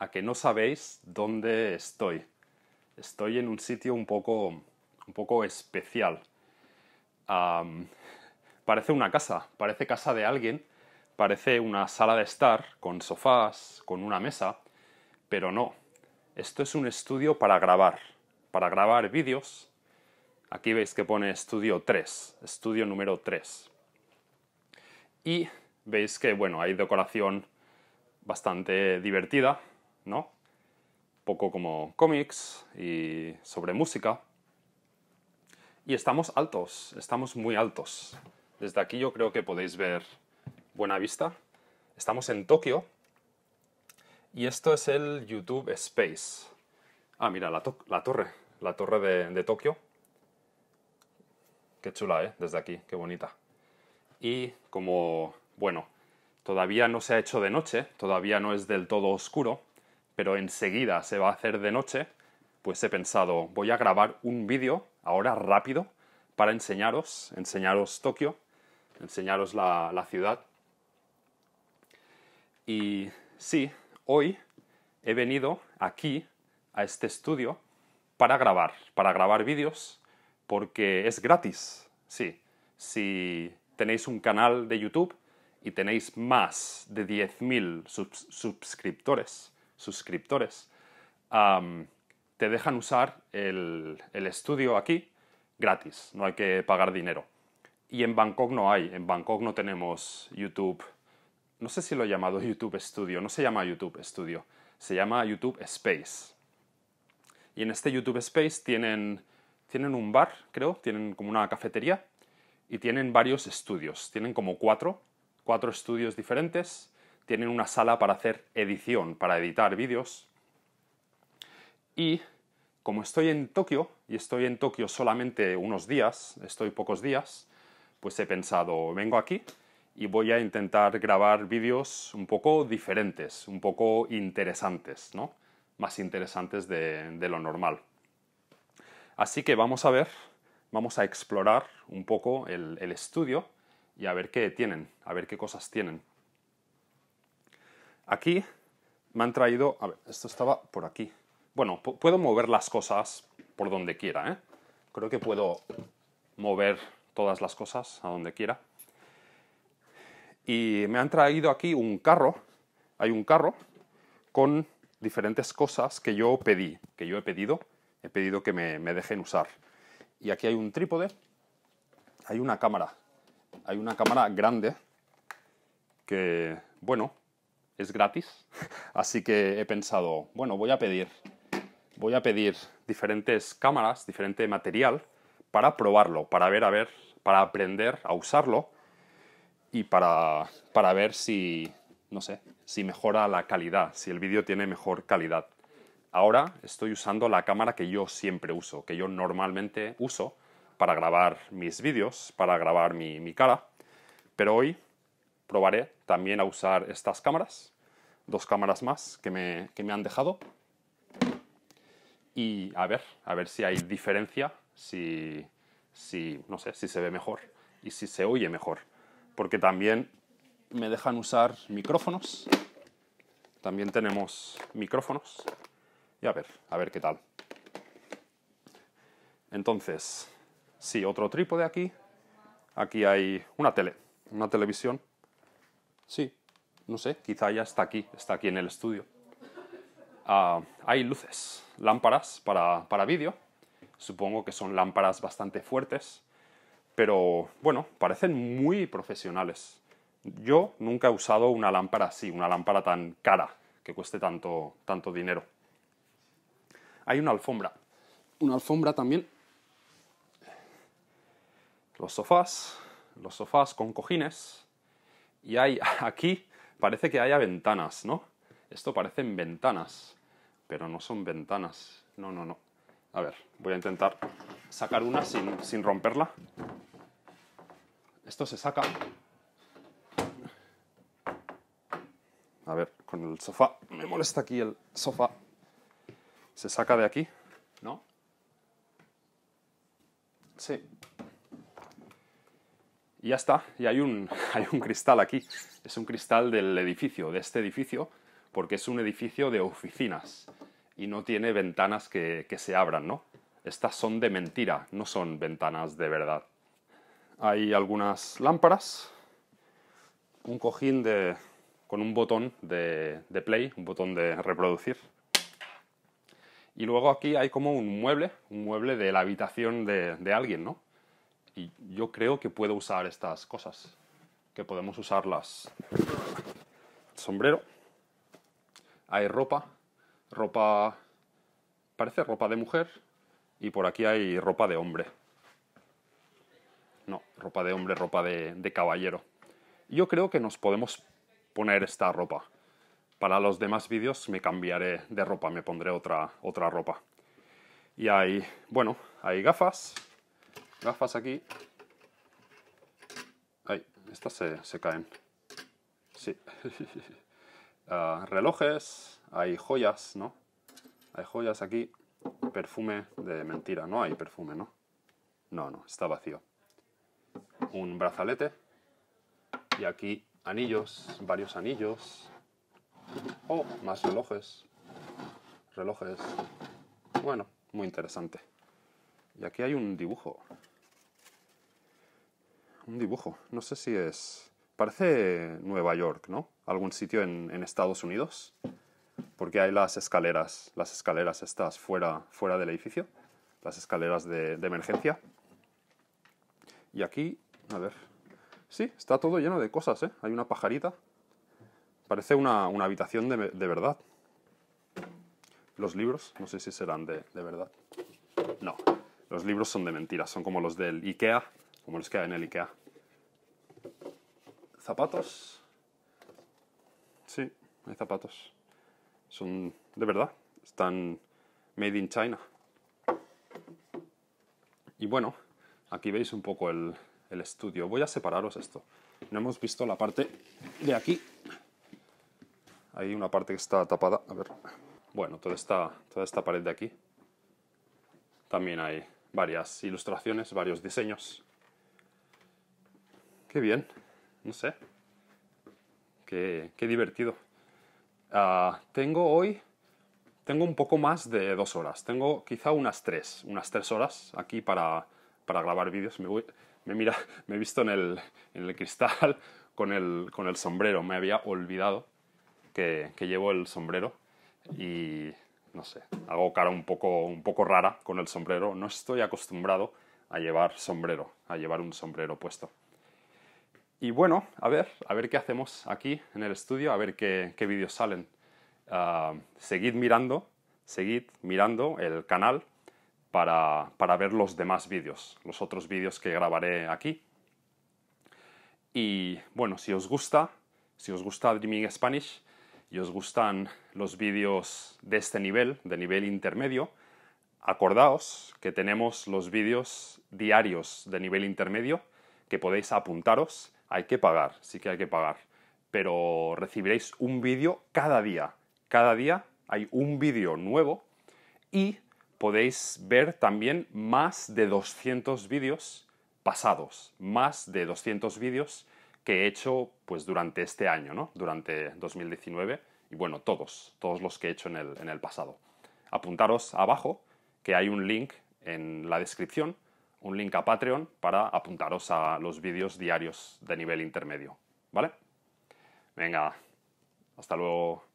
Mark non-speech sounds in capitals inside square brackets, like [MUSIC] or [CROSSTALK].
a que no sabéis dónde estoy. Estoy en un sitio un poco, un poco especial. parece una casa, parece casa de alguien, parece una sala de estar con sofás, con una mesa, pero no. Esto es un estudio para grabar, para grabar vídeos. Aquí veis que pone estudio 3, estudio número 3. Y veis que, bueno, hay decoración bastante divertida, ¿no? Poco como cómics y sobre música. Y estamos altos, estamos muy altos. Desde aquí yo creo que podéis ver buena vista. Estamos en Tokio. Y esto es el YouTube Space. Ah, mira, la, torre. La torre de Tokio. Qué chula, ¿eh? Desde aquí, qué bonita. Y como, bueno, Todavía no se ha hecho de noche, todavía no es del todo oscuro, pero enseguida se va a hacer de noche, pues he pensado, voy a grabar un vídeo ahora rápido para enseñaros, enseñaros Tokio, enseñaros la, ciudad. Y sí, hoy he venido aquí, a este estudio, para grabar, para grabar vídeos, porque es gratis. Sí, si tenéis un canal de YouTube, y tenéis más de 10.000 suscriptores, suscriptores te dejan usar el, estudio aquí gratis, no hay que pagar dinero. Y en Bangkok no hay, en Bangkok no tenemos YouTube, no sé si lo he llamado YouTube Studio, no se llama YouTube Studio, se llama YouTube Space. Y en este YouTube Space tienen, tienen un bar, creo, tienen como una cafetería y tienen varios estudios, tienen como cuatro cuatro estudios diferentes, tienen una sala para hacer edición, para editar vídeos. Y como estoy en Tokio, y estoy en Tokio solamente unos días, estoy pocos días, pues he pensado, vengo aquí y voy a intentar grabar vídeos un poco diferentes, un poco interesantes, ¿no? Más interesantes de, lo normal. Así que vamos a ver, vamos a explorar un poco el estudio y a ver qué tienen, a ver qué cosas tienen. Aquí me han traído, a ver, esto estaba por aquí. Bueno, puedo mover las cosas por donde quiera, ¿eh? Creo que puedo mover todas las cosas a donde quiera. Y me han traído aquí un carro, hay un carro con diferentes cosas que yo pedí, que yo he pedido, he pedido que me dejen usar. Y aquí hay un trípode, hay una cámara, hay una cámara grande que, bueno, es gratis. [LAUGHS] Así que he pensado, bueno, voy a pedir, voy a pedir diferentes cámaras, diferente material para probarlo, para ver, a ver, para aprender a usarlo y para, para ver si, no sé, si mejora la calidad, si el vídeo tiene mejor calidad. Ahora estoy usando la cámara que yo siempre uso, que yo normalmente uso, para grabar mis vídeos, para grabar mi, cara, pero hoy probaré también a usar estas cámaras, dos cámaras más que me, han dejado y a ver, a ver si hay diferencia, si, si, no sé, si se ve mejor y si se oye mejor, porque también me dejan usar micrófonos, también tenemos micrófonos y a ver, a ver qué tal. Entonces, Sí, otro trípode aquí. Aquí hay una tele, una televisión. Sí, no sé, quizá ya está aquí, está aquí en el estudio. Ah, hay luces, lámparas para, vídeo. Supongo que son lámparas bastante fuertes, pero bueno, parecen muy profesionales. Yo nunca he usado una lámpara así, una lámpara tan cara, que cueste tanto, tanto dinero. Hay una alfombra. Una alfombra también los sofás, los sofás con cojines y hay [LAUGHS] aquí parece que haya ventanas, ¿no? Esto parecen ventanas, pero no son ventanas. No, no, no. A ver, voy a intentar sacar una sin, sin romperla. Esto se saca. A ver, con el sofá. Me molesta aquí el sofá. Se saca de aquí, ¿no? Sí, y ya está. Y hay un, [LAUGHS] hay un cristal aquí. Es un cristal del edificio, de este edificio, porque es un edificio de oficinas y no tiene ventanas que, se abran, ¿no? Estas son de mentira, no son ventanas de verdad. Hay algunas lámparas, un cojín de, con un botón de, de play, un botón de reproducir. Y luego aquí hay como un mueble, un mueble de la habitación de alguien, ¿no? y yo creo que puedo usar estas cosas, que podemos usarlas. Sombrero. Hay ropa, ropa, parece ropa de mujer, y por aquí hay ropa de hombre. No, ropa de hombre, ropa de, de caballero. Yo creo que nos podemos poner esta ropa. Para los demás vídeos me cambiaré de ropa, me pondré otra, otra ropa. Y hay, bueno, hay gafas, gafas aquí. ay, estas se, caen. Sí. [LAUGHS] Ah, relojes, hay joyas, ¿no? Hay joyas aquí. Perfume de mentira, no hay perfume, ¿no? No, no, está vacío. Un brazalete. Y aquí anillos, varios anillos. Oh, más relojes. Relojes. Bueno, muy interesante. Y aquí hay un dibujo. Un dibujo. No sé si es... Parece Nueva York, ¿no? Algún sitio en, Estados Unidos. Porque hay las escaleras, las escaleras estas fuera, fuera del edificio. Las escaleras de, emergencia. Y aquí, a ver. Sí, está todo lleno de cosas, ¿eh? Hay una pajarita. Parece una, habitación de, verdad. Los libros, no sé si serán de, de verdad. No, los libros son de mentiras, son como los del IKEA, como los que hay en el IKEA. ¿Zapatos? Sí, hay zapatos. Son de verdad, están made in China. Y bueno, aquí veis un poco el, estudio. Voy a separaros esto. No hemos visto la parte de aquí. Hay una parte que está tapada. A ver. Bueno, toda esta, toda esta pared de aquí también hay varias ilustraciones, varios diseños. Qué bien, no sé. Qué, qué divertido. Ah, tengo hoy, tengo un poco más de dos horas. Tengo quizá unas tres, unas tres horas aquí para, para grabar vídeos. Me, me, mira, [LAUGHS] me he visto en el, en el cristal [LAUGHS] con el, con el sombrero. Me había olvidado que, que llevo el sombrero y no sé, hago cara un poco, rara con el sombrero. No estoy acostumbrado a llevar sombrero, a llevar un sombrero puesto. Y bueno, a ver, a ver qué hacemos aquí en el estudio, a ver qué, vídeos salen. Ah, seguid mirando, seguid mirando el canal para, para ver los demás vídeos, los otros vídeos que grabaré aquí. Y bueno, si os gusta, si os gusta Dreaming Spanish, y os gustan los vídeos de este nivel, de nivel intermedio, acordaos que tenemos los vídeos diarios de nivel intermedio que podéis apuntaros. Hay que pagar, sí que hay que pagar, pero recibiréis un vídeo cada día. Cada día hay un vídeo nuevo y podéis ver también más de 200 vídeos pasados, más de 200 vídeos que he hecho pues, durante este año, ¿no? durante 2019, y bueno, todos, todos los que he hecho en el, en el pasado. Apuntaros abajo, que hay un link en la descripción, un link a Patreon para apuntaros a los vídeos diarios de nivel intermedio, ¿vale? Venga, hasta luego.